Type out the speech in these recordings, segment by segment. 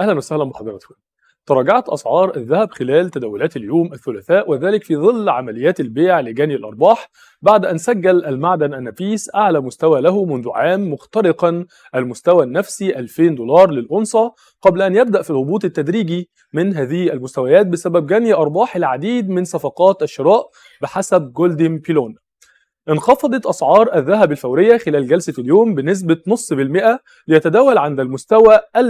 اهلا وسهلا بحضراتكم. تراجعت اسعار الذهب خلال تداولات اليوم الثلاثاء وذلك في ظل عمليات البيع لجني الارباح بعد ان سجل المعدن النفيس اعلى مستوى له منذ عام مخترقا المستوى النفسي 2000 دولار للأونصة قبل ان يبدا في الهبوط التدريجي من هذه المستويات بسبب جني ارباح العديد من صفقات الشراء بحسب جولدن بيلون. انخفضت أسعار الذهب الفورية خلال جلسة اليوم بنسبة نص بالمئة ليتداول عند المستوى 1968.61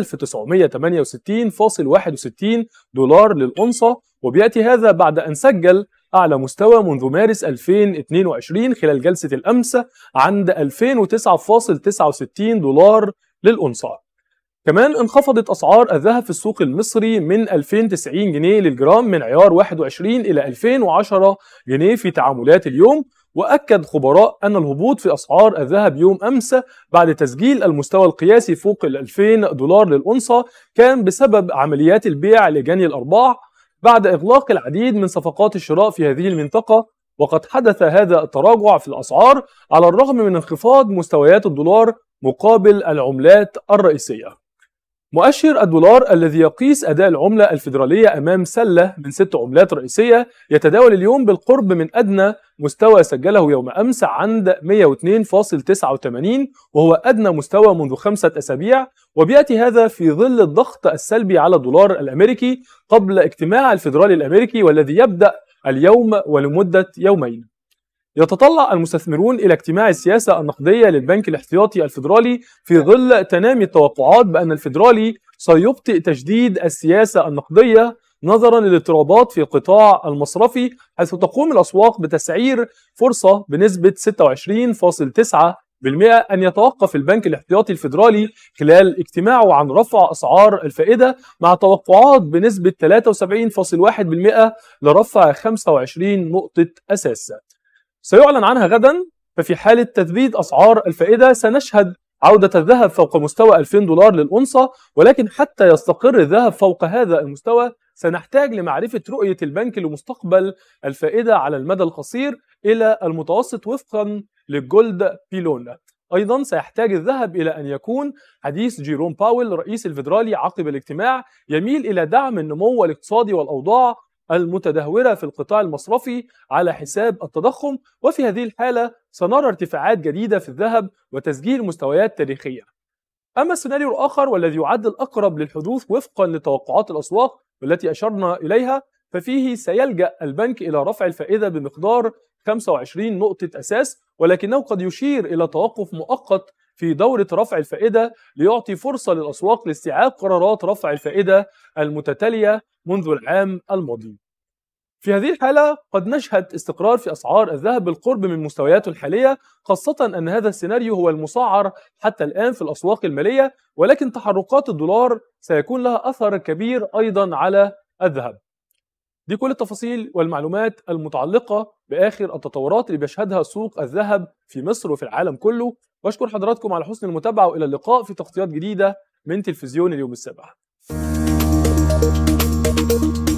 دولار للأونصة وبيأتي هذا بعد أن سجل أعلى مستوى منذ مارس 2022 خلال جلسة الأمس عند 2009.69 دولار للأونصة كمان انخفضت أسعار الذهب في السوق المصري من 2090 جنيه للجرام من عيار 21 إلى 2010 جنيه في تعاملات اليوم واكد خبراء ان الهبوط في اسعار الذهب يوم امس بعد تسجيل المستوى القياسي فوق ال 2000 دولار للأنصة كان بسبب عمليات البيع لجني الارباح بعد اغلاق العديد من صفقات الشراء في هذه المنطقه وقد حدث هذا التراجع في الأسعار على الرغم من انخفاض مستويات الدولار مقابل العملات الرئيسية مؤشر الدولار الذي يقيس أداء العملة الفيدرالية أمام سلة من ست عملات رئيسية يتداول اليوم بالقرب من أدنى مستوى سجله يوم أمس عند 102.89 وهو أدنى مستوى منذ خمسة أسابيع وبيأتي هذا في ظل الضغط السلبي على الدولار الأمريكي قبل اجتماع الفيدرالي الأمريكي والذي يبدأ اليوم ولمدة يومين يتطلع المستثمرون إلى اجتماع السياسة النقدية للبنك الاحتياطي الفيدرالي في ظل تنامي التوقعات بأن الفيدرالي سيبطئ تجديد السياسة النقدية نظرا للاضطرابات في القطاع المصرفي حيث تقوم الأسواق بتسعير فرصة بنسبة 26.9% أن يتوقف البنك الاحتياطي الفيدرالي خلال اجتماعه عن رفع أسعار الفائدة مع توقعات بنسبة 73.1% لرفع 25 نقطة أساس سيعلن عنها غدا ففي حالة تثبيت أسعار الفائدة سنشهد عودة الذهب فوق مستوى 2000 دولار للأنصة ولكن حتى يستقر الذهب فوق هذا المستوى سنحتاج لمعرفة رؤية البنك لمستقبل الفائدة على المدى القصير إلى المتوسط وفقا للجولد بيلون ايضا سيحتاج الذهب الى ان يكون حديث جيروم باول رئيس الفيدرالي عقب الاجتماع يميل الى دعم النمو الاقتصادي والاوضاع المتدهورة في القطاع المصرفي على حساب التضخم وفي هذه الحالة سنرى ارتفاعات جديدة في الذهب وتسجيل مستويات تاريخية أما السيناريو الآخر والذي يعد الأقرب للحدوث وفقا لتوقعات الأسواق والتي أشرنا إليها ففيه سيلجأ البنك إلى رفع الفائدة بمقدار 25 نقطة أساس ولكنه قد يشير إلى توقف مؤقت في دورة رفع الفائدة ليعطي فرصة للأسواق لاستيعاب قرارات رفع الفائدة المتتالية منذ العام الماضي في هذه الحالة قد نشهد استقرار في أسعار الذهب بالقرب من مستوياته الحالية خاصة أن هذا السيناريو هو المسعر حتى الآن في الأسواق المالية ولكن تحركات الدولار سيكون لها أثر كبير أيضا على الذهب دي كل التفاصيل والمعلومات المتعلقة بآخر التطورات اللي بيشهدها سوق الذهب في مصر وفي العالم كله وأشكر حضراتكم على حسن المتابعة وإلى اللقاء في تغطيات جديدة من تلفزيون اليوم السابع thank you